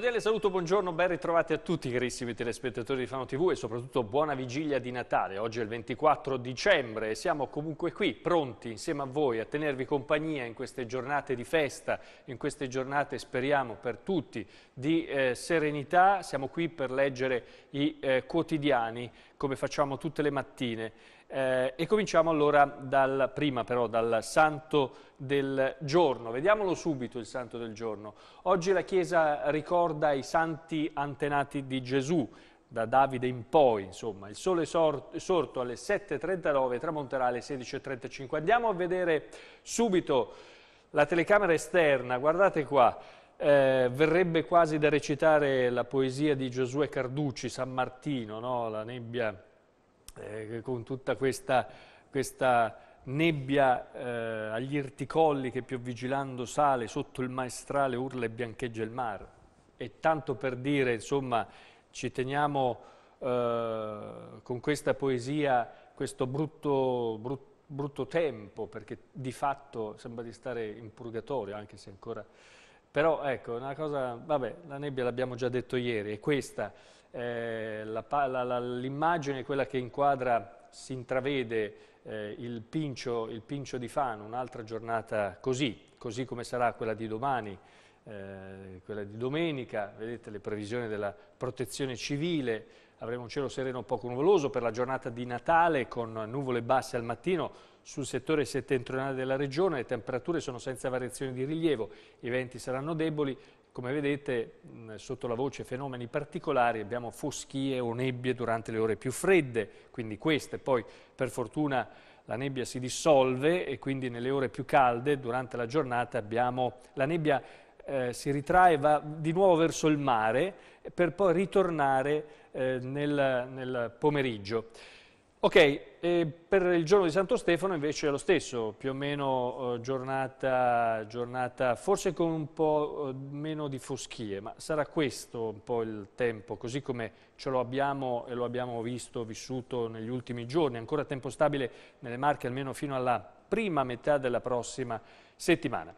cordiale saluto, buongiorno, ben ritrovati a tutti carissimi telespettatori di Fano TV e soprattutto buona vigilia di Natale. Oggi è il 24 dicembre e siamo comunque qui pronti insieme a voi a tenervi compagnia in queste giornate di festa, in queste giornate speriamo per tutti di eh, serenità. Siamo qui per leggere i eh, quotidiani, come facciamo tutte le mattine. Eh, e cominciamo allora dal, prima però dal santo del giorno. Vediamolo subito il santo del giorno. Oggi la Chiesa ricorda i santi antenati di Gesù, da Davide in poi, insomma, il sole sorto alle 7.39 tramonterà alle 16.35. Andiamo a vedere subito la telecamera esterna, guardate qua, eh, verrebbe quasi da recitare la poesia di Giosuè Carducci, San Martino, no? la nebbia eh, con tutta questa, questa nebbia eh, agli irticolli che più vigilando sale sotto il maestrale urla e biancheggia il mare. E tanto per dire, insomma, ci teniamo eh, con questa poesia questo brutto, brutto brutto tempo perché di fatto sembra di stare in purgatorio anche se ancora però ecco, una cosa, vabbè, la nebbia l'abbiamo già detto ieri, è questa, eh, l'immagine è quella che inquadra, si intravede eh, il, pincio, il, pincio, di Fano, un'altra giornata così, così come sarà quella di domani, eh, quella di domenica, vedete le previsioni della protezione civile, avremo un cielo sereno poco nuvoloso per la giornata di Natale con nuvole basse al mattino sul settore settentrionale della regione, le temperature sono senza variazioni di rilievo, i venti saranno deboli, come vedete mm, sotto la voce fenomeni particolari abbiamo foschie o nebbie durante le ore più fredde, quindi queste poi per fortuna la nebbia si dissolve e quindi nelle ore più calde durante la giornata abbiamo la nebbia eh, si ritrae, va di nuovo verso il mare per poi ritornare eh, nel, nel, pomeriggio. Ok, per il giorno di Santo Stefano invece è lo stesso, più o meno eh, giornata, giornata, forse con un po' eh, meno di foschie, ma sarà questo un po' il tempo, così come ce lo abbiamo e lo abbiamo visto, vissuto negli ultimi giorni, ancora tempo stabile nelle Marche almeno fino alla prima metà della prossima settimana.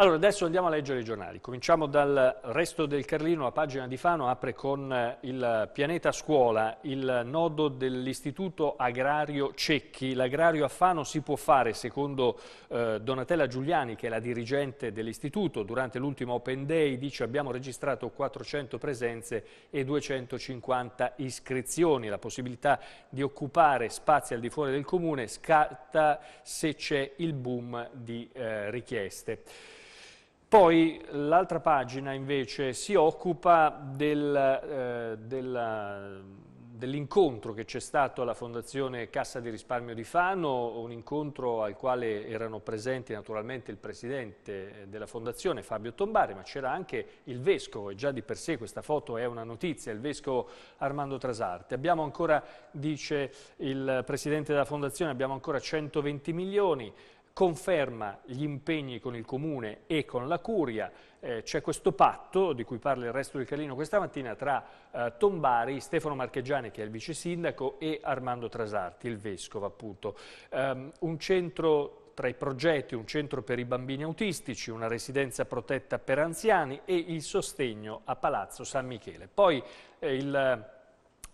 Allora, adesso andiamo a leggere i giornali. Cominciamo dal resto del Carlino, la pagina di Fano apre con eh, il pianeta scuola, il nodo dell'istituto agrario Cecchi. L'agrario a Fano si può fare, secondo eh, Donatella Giuliani, che è la dirigente dell'istituto, durante l'ultimo Open Day dice abbiamo registrato 400 presenze e 250 iscrizioni. La possibilità di occupare spazi al di fuori del comune scatta se c'è il boom di eh, richieste. Poi l'altra pagina invece si occupa del, eh, della, eh, dell'incontro che c'è stato alla Fondazione Cassa di Risparmio di Fano, un incontro al quale erano presenti naturalmente il presidente della Fondazione Fabio Tombari, ma c'era anche il vescovo, e già di per sé questa foto è una notizia, il vescovo Armando Trasarte. Abbiamo ancora, dice il presidente della Fondazione, abbiamo ancora 120 milioni, conferma gli impegni con il Comune e con la Curia. Eh, C'è questo patto, di cui parla il resto del Carlino questa mattina, tra eh, Tombari, Stefano Marcheggiani, che è il vice sindaco, e Armando Trasarti, il vescovo appunto. Um, un centro tra i progetti un centro per i bambini autistici, una residenza protetta per anziani e il sostegno a Palazzo San Michele. Poi eh, il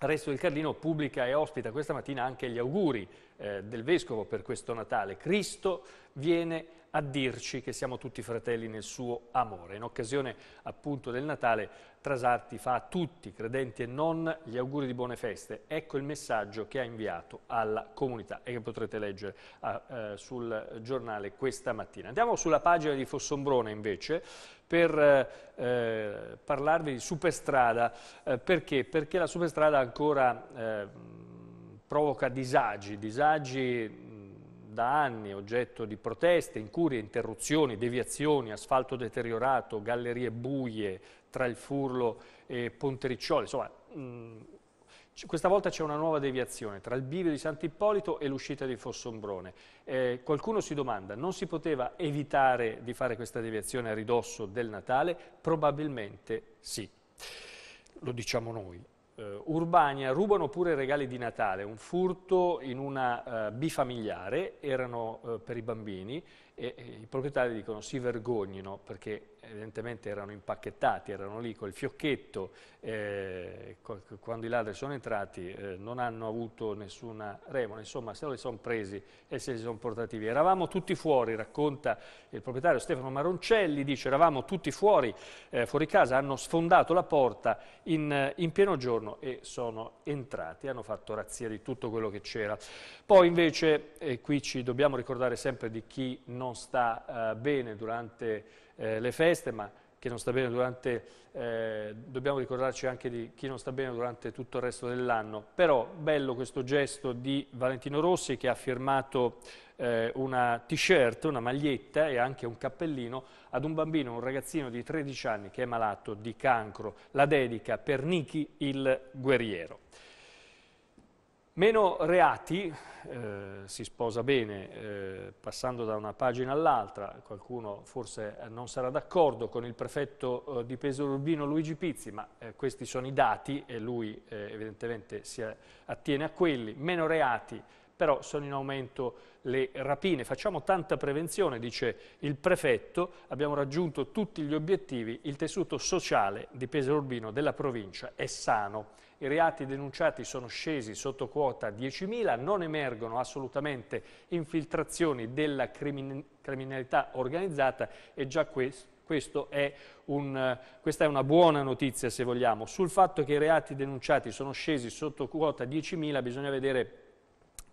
resto del Carlino pubblica e ospita questa mattina anche gli auguri eh, del Vescovo per questo Natale. Cristo viene a dirci che siamo tutti fratelli nel suo amore. In occasione appunto del Natale Trasarti fa a tutti, credenti e non, gli auguri di buone feste. Ecco il messaggio che ha inviato alla comunità e che potrete leggere a, eh, sul giornale questa mattina. Andiamo sulla pagina di Fossombrone invece per eh, eh parlarvi di Superstrada. Eh, perché? Perché la Superstrada ancora eh, provoca disagi, disagi da anni oggetto di proteste, incurie, interruzioni, deviazioni, asfalto deteriorato, gallerie buie tra il Furlo e Pontericcioli, insomma mh, questa volta c'è una nuova deviazione tra il bivio di Sant'Ippolito e l'uscita di Fossombrone. Eh, qualcuno si domanda, non si poteva evitare di fare questa deviazione a ridosso del Natale? Probabilmente sì, lo diciamo noi eh, Urbania rubano pure regali di Natale, un furto in una eh, bifamiliare, erano eh, per i bambini e, e i proprietari dicono si vergognino perché evidentemente erano impacchettati, erano lì col fiocchetto, eh, quando i ladri sono entrati eh, non hanno avuto nessuna remora, insomma se li sono presi e se li sono portati via. Eravamo tutti fuori, racconta il proprietario Stefano Maroncelli, dice eravamo tutti fuori, eh, fuori casa, hanno sfondato la porta in, in, pieno giorno e sono entrati, hanno fatto razzia di tutto quello che c'era. Poi invece, e eh, qui ci dobbiamo ricordare sempre di chi non sta eh, bene durante eh, le feste, ma chi non sta bene durante, eh, dobbiamo ricordarci anche di chi non sta bene durante tutto il resto dell'anno. Però bello questo gesto di Valentino Rossi che ha firmato eh, una t-shirt, una maglietta e anche un cappellino ad un bambino, un ragazzino di 13 anni che è malato di cancro. La dedica per Niki il guerriero. Meno reati, eh, si sposa bene eh, passando da una pagina all'altra, qualcuno forse eh, non sarà d'accordo con il prefetto eh, di Pesaro Urbino Luigi Pizzi, ma eh, questi sono i dati e lui eh, evidentemente si attiene a quelli. Meno reati, però sono in aumento le rapine. Facciamo tanta prevenzione, dice il prefetto, abbiamo raggiunto tutti gli obiettivi, il tessuto sociale di Pesaro Urbino della provincia è sano i reati denunciati sono scesi sotto quota 10.000, non emergono assolutamente infiltrazioni della crimin criminalità organizzata e già questo è un, questa è una buona notizia se vogliamo. Sul fatto che i reati denunciati sono scesi sotto quota 10.000 bisogna vedere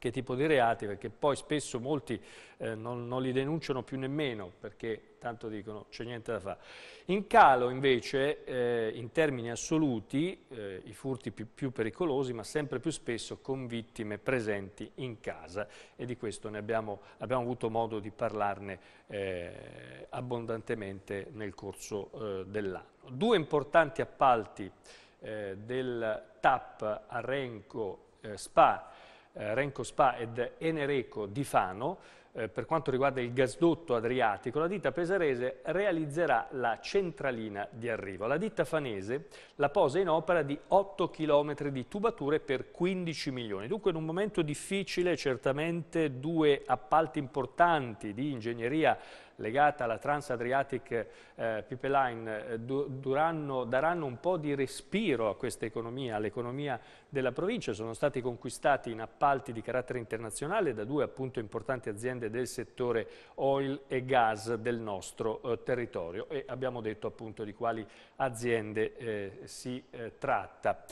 che tipo di reati, perché poi spesso molti eh, non, non, li denunciano più nemmeno, perché tanto dicono c'è niente da fare. In calo invece, eh, in termini assoluti, eh, i furti più, più pericolosi, ma sempre più spesso con vittime presenti in casa e di questo ne abbiamo, abbiamo avuto modo di parlarne eh, abbondantemente nel corso eh, dell'anno. Due importanti appalti eh, del TAP a Arenco Spa eh, Renco Spa ed Enereco di Fano, eh, per quanto riguarda il gasdotto adriatico, la ditta pesarese realizzerà la centralina di arrivo. La ditta fanese la posa in opera di 8 km di tubature per 15 milioni. Dunque in un momento difficile, certamente due appalti importanti di ingegneria legata alla Trans-Adriatic eh, Pipeline eh, duranno, daranno un po' di respiro a questa economia, all'economia della provincia. Sono stati conquistati in appalti di carattere internazionale da due appunto importanti aziende del settore oil e gas del nostro eh, territorio e abbiamo detto appunto di quali aziende eh, si eh, tratta.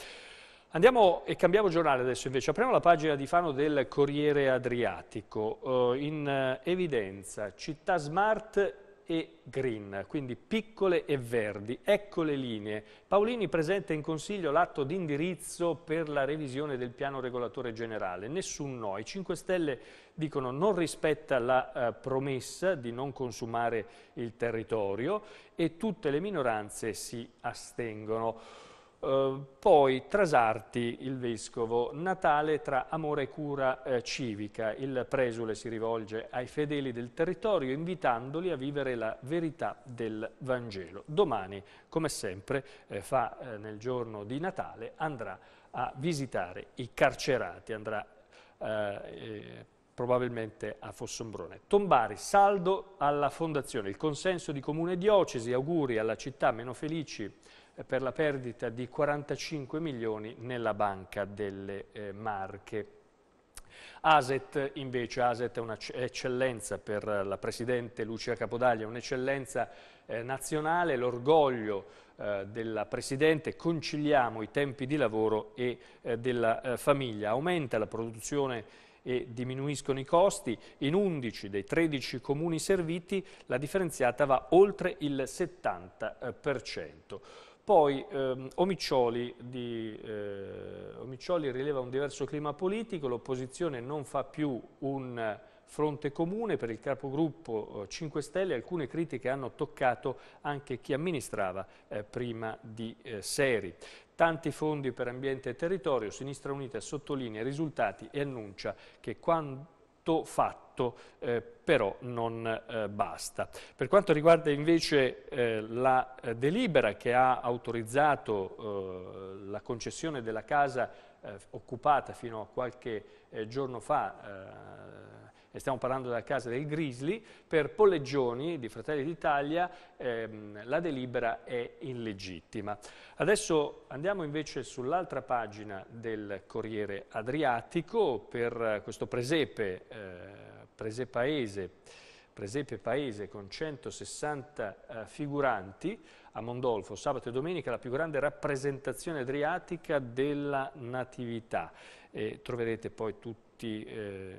Andiamo e cambiamo giornale adesso invece, apriamo la pagina di Fano del Corriere Adriatico, eh, in eh, evidenza città smart e green, quindi piccole e verdi, ecco le linee. Paolini presenta in Consiglio l'atto di indirizzo per la revisione del piano regolatore generale, nessun no, i 5 Stelle dicono non rispetta la eh, promessa di non consumare il territorio e tutte le minoranze si astengono. Eh, poi Trasarti, il vescovo, Natale tra amore e cura eh, civica. Il presule si rivolge ai fedeli del territorio invitandoli a vivere la verità del Vangelo. Domani, come sempre, eh, fa eh, nel giorno di Natale, andrà a visitare i carcerati, andrà eh, eh, probabilmente a Fossombrone. Tombari, saldo alla fondazione, il consenso di comune diocesi, auguri alla città meno felici eh, per la perdita di 45 milioni nella banca delle eh, Marche. ASET invece, ASET è un'eccellenza per la Presidente Lucia Capodaglia, un'eccellenza eh, nazionale, l'orgoglio eh, della Presidente, conciliamo i tempi di lavoro e eh, della eh, famiglia, aumenta la produzione e diminuiscono i costi, in 11 dei 13 comuni serviti la differenziata va oltre il 70%. Poi ehm, Omiccioli, di, eh, Omiccioli, rileva un diverso clima politico, l'opposizione non fa più un fronte comune per il capogruppo 5 eh, Stelle, alcune critiche hanno toccato anche chi amministrava eh, prima di eh, Seri. Tanti fondi per ambiente e territorio, Sinistra Unita sottolinea i risultati e annuncia che quando fatto fatto eh, però non eh, basta. Per quanto riguarda invece eh, la eh, delibera che ha autorizzato eh, la concessione della casa eh, occupata fino a qualche giorno fa e stiamo parlando della casa del Grizzly, per Polleggioni di Fratelli d'Italia ehm, la delibera è illegittima. Adesso andiamo invece sull'altra pagina del Corriere Adriatico per eh, questo presepe, eh, presepaese, presepe paese con 160 eh, figuranti a Mondolfo, sabato e domenica, la più grande rappresentazione adriatica della Natività. E troverete poi tutto tutti eh,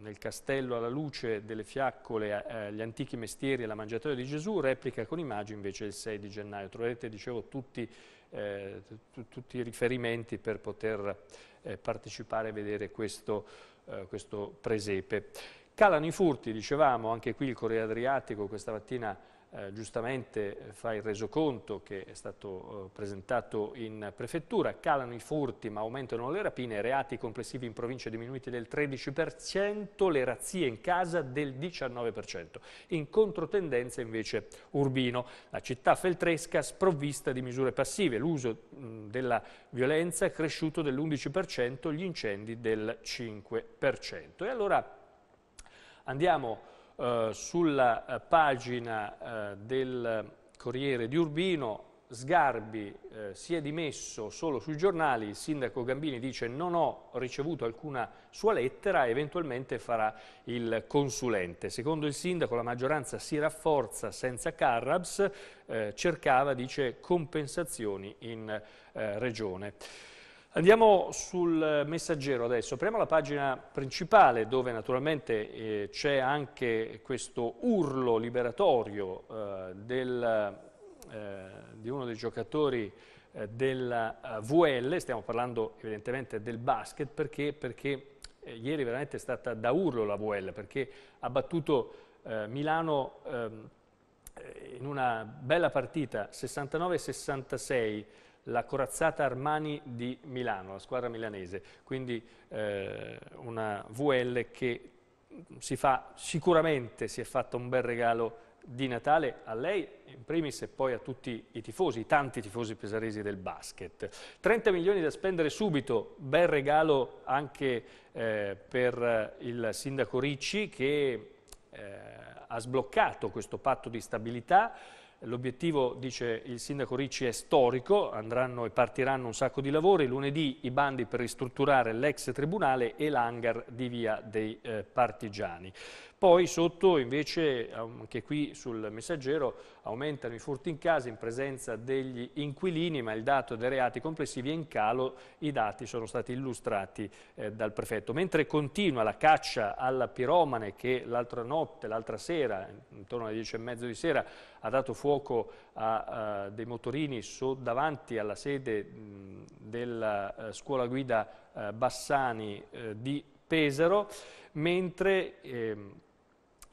nel castello alla luce delle fiaccole eh, gli antichi mestieri e la mangiatoia di Gesù, replica con immagini invece il 6 di gennaio. Troverete, dicevo, tutti, eh, tutti i riferimenti per poter eh, partecipare e vedere questo, eh, questo presepe. Calano i furti, dicevamo, anche qui il Corriere Adriatico questa mattina eh, giustamente fa il resoconto che è stato eh, presentato in prefettura, calano i furti ma aumentano le rapine, reati complessivi in provincia diminuiti del 13%, le razzie in casa del 19%. In controtendenza invece Urbino, la città feltresca sprovvista di misure passive, l'uso della violenza è cresciuto dell'11%, gli incendi del 5%. E allora andiamo eh, sulla eh, pagina eh, del Corriere di Urbino Sgarbi eh, si è dimesso solo sui giornali, il sindaco Gambini dice non ho ricevuto alcuna sua lettera, eventualmente farà il consulente. Secondo il sindaco la maggioranza si rafforza senza Carrabs, eh, cercava, dice, compensazioni in eh, regione. Andiamo sul messaggero adesso, apriamo la pagina principale dove naturalmente eh, c'è anche questo urlo liberatorio eh, del, eh, di uno dei giocatori eh, della eh, VL, stiamo parlando evidentemente del basket perché, perché eh, ieri veramente è stata da urlo la VL perché ha battuto Milano ehm, in una bella partita 69-66 la corazzata Armani di Milano, la squadra milanese, quindi eh, una VL che si fa sicuramente si è fatta un bel regalo di Natale a lei in primis e poi a tutti i tifosi, i tanti tifosi pesaresi del basket. 30 milioni da spendere subito, bel regalo anche eh, per il sindaco Ricci che eh, ha sbloccato questo patto di stabilità L'obiettivo, dice il sindaco Ricci, è storico, andranno e partiranno un sacco di lavori. Lunedì i bandi per ristrutturare l'ex tribunale e l'hangar di via dei eh, Partigiani. Poi sotto invece, um, anche qui sul messaggero, aumentano i furti in casa in presenza degli inquilini, ma il dato dei reati complessivi è in calo, i dati sono stati illustrati eh, dal prefetto. Mentre continua la caccia alla piromane che l'altra notte, l'altra sera, intorno alle 10 e mezzo di sera, ha dato fuoco a, a eh, dei motorini so, davanti alla sede mh, della eh, scuola guida eh, Bassani eh, di Pesaro, mentre... Ehm,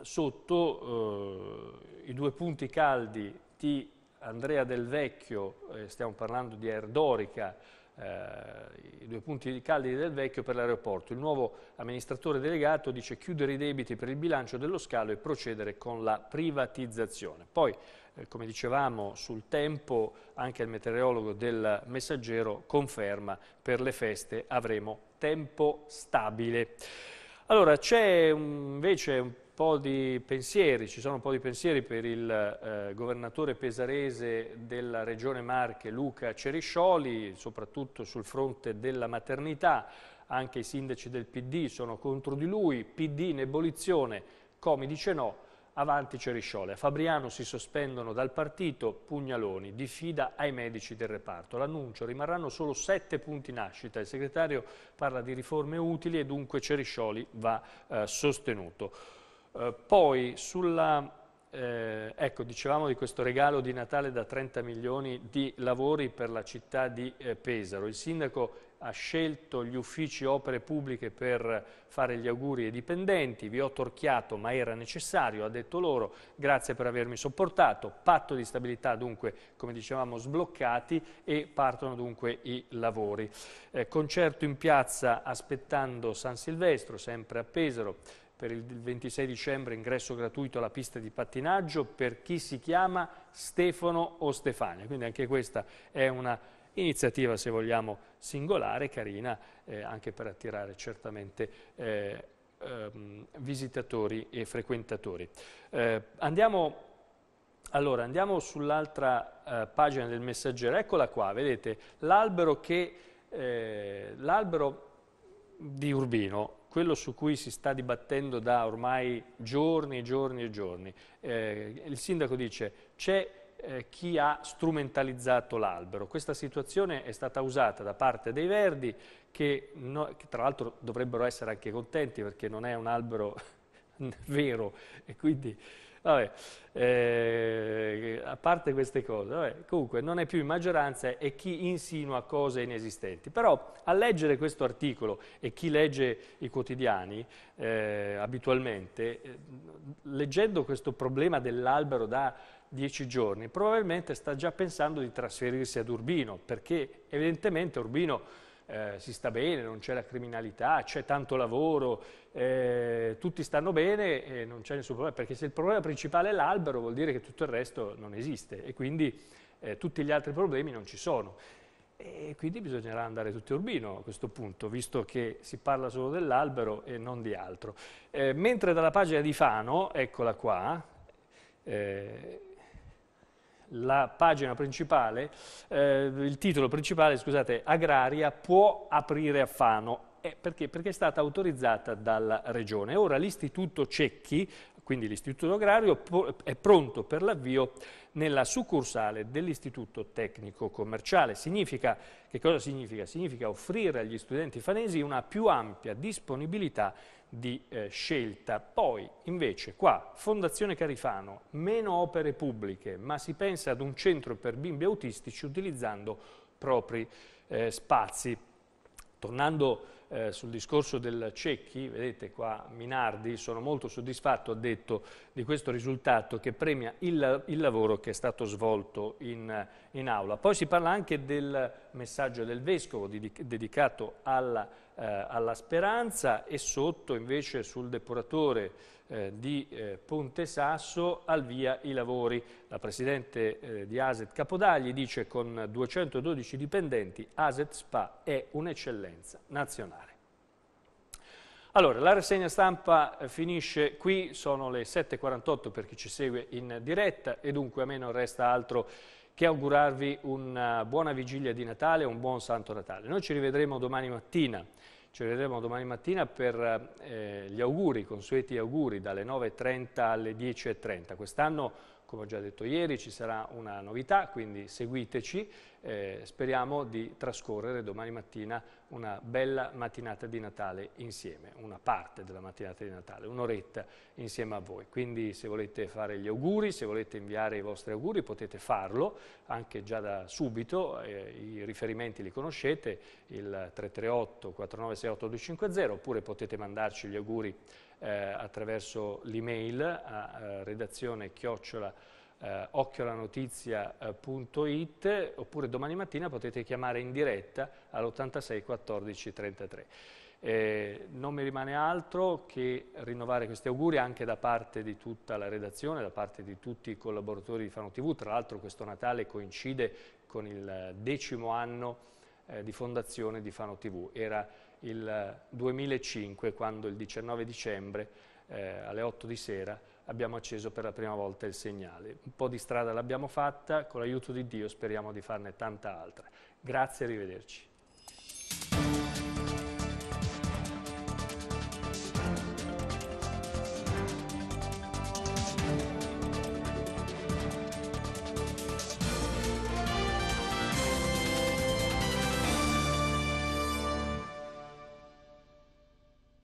sotto eh, i due punti caldi di Andrea Del Vecchio, eh, stiamo parlando di Air eh, i due punti caldi del vecchio per l'aeroporto. Il nuovo amministratore delegato dice chiudere i debiti per il bilancio dello scalo e procedere con la privatizzazione. Poi, eh, come dicevamo, sul tempo anche il meteorologo del messaggero conferma per le feste avremo tempo stabile. Allora, c'è invece un po' di pensieri, ci sono un po' di pensieri per il eh, governatore pesarese della regione Marche Luca Ceriscioli, soprattutto sul fronte della maternità, anche i sindaci del PD sono contro di lui, PD in ebollizione, Comi dice no, avanti Ceriscioli. A Fabriano si sospendono dal partito Pugnaloni, diffida ai medici del reparto. L'annuncio rimarranno solo sette punti nascita. Il segretario parla di riforme utili e dunque Ceriscioli va eh, sostenuto. Eh, poi sulla, eh, ecco, dicevamo di questo regalo di Natale da 30 milioni di lavori per la città di eh, Pesaro. Il sindaco ha scelto gli uffici opere pubbliche per fare gli auguri ai dipendenti, vi ho torchiato ma era necessario, ha detto loro, grazie per avermi sopportato, patto di stabilità dunque come dicevamo sbloccati e partono dunque i lavori. Eh, concerto in piazza aspettando San Silvestro, sempre a Pesaro, per il 26 dicembre ingresso gratuito alla pista di pattinaggio per chi si chiama Stefano o Stefania. Quindi anche questa è una iniziativa, se vogliamo, singolare, carina, eh, anche per attirare certamente eh, ehm, visitatori e frequentatori. Eh, andiamo allora, andiamo sull'altra eh, pagina del messaggero, eccola qua, vedete, l'albero eh, di Urbino quello su cui si sta dibattendo da ormai giorni e giorni e giorni. Eh, il sindaco dice c'è eh, chi ha strumentalizzato l'albero. Questa situazione è stata usata da parte dei Verdi che, no, che tra l'altro dovrebbero essere anche contenti perché non è un albero vero e quindi Vabbè, eh, a parte queste cose, vabbè, comunque non è più in maggioranza e chi insinua cose inesistenti. Però a leggere questo articolo e chi legge i quotidiani eh, abitualmente, eh, leggendo questo problema dell'albero da dieci giorni, probabilmente sta già pensando di trasferirsi ad Urbino, perché evidentemente Urbino eh, si sta bene, non c'è la criminalità, c'è tanto lavoro, eh, tutti stanno bene e non c'è nessun problema, perché se il problema principale è l'albero vuol dire che tutto il resto non esiste e quindi eh, tutti gli altri problemi non ci sono. E quindi bisognerà andare tutti urbino a questo punto, visto che si parla solo dell'albero e non di altro. Eh, mentre dalla pagina di Fano, eccola qua, eh, la pagina principale, eh, il titolo principale, scusate, Agraria può aprire Affano. Eh, perché? Perché è stata autorizzata dalla Regione. Ora l'Istituto Cecchi, quindi l'Istituto Agrario, è pronto per l'avvio nella succursale dell'Istituto Tecnico Commerciale. Significa, che cosa significa? Significa offrire agli studenti fanesi una più ampia disponibilità di eh, scelta. Poi invece qua Fondazione Carifano, meno opere pubbliche, ma si pensa ad un centro per bimbi autistici utilizzando propri eh, spazi. Tornando eh, sul discorso del Cecchi, vedete qua Minardi, sono molto soddisfatto, ha detto, di questo risultato che premia il, il lavoro che è stato svolto in, in, aula. Poi si parla anche del messaggio del Vescovo di, dedicato alla eh, alla Speranza e sotto invece sul depuratore eh, di eh, Ponte Sasso al via i lavori. La Presidente eh, di Aset Capodagli dice con 212 dipendenti Aset Spa è un'eccellenza nazionale. Allora, la rassegna stampa eh, finisce qui, sono le 7.48 per chi ci segue in diretta e dunque a me non resta altro che augurarvi una eh, buona vigilia di Natale e un buon Santo Natale. Noi ci rivedremo domani mattina, ci rivedremo domani mattina per eh, gli auguri, i consueti auguri, dalle 9.30 alle 10.30. Quest'anno come ho già detto ieri ci sarà una novità, quindi seguiteci, eh, speriamo di trascorrere domani mattina una bella mattinata di Natale insieme, una parte della mattinata di Natale, un'oretta insieme a voi. Quindi se volete fare gli auguri, se volete inviare i vostri auguri potete farlo anche già da subito, eh, i riferimenti li conoscete, il 338 4968 250 oppure potete mandarci gli auguri eh, attraverso l'email a, a redazione chiocciola eh, occhiolanotizia.it oppure domani mattina potete chiamare in diretta all'86 14 33. Eh, non mi rimane altro che rinnovare questi auguri anche da parte di tutta la redazione, da parte di tutti i collaboratori di Fano TV. Tra l'altro questo Natale coincide con il decimo anno eh, di fondazione di Fano TV. Era il 2005 quando il 19 dicembre eh, alle 8 di sera abbiamo acceso per la prima volta il segnale. Un po' di strada l'abbiamo fatta, con l'aiuto di Dio speriamo di farne tanta altra. Grazie e arrivederci.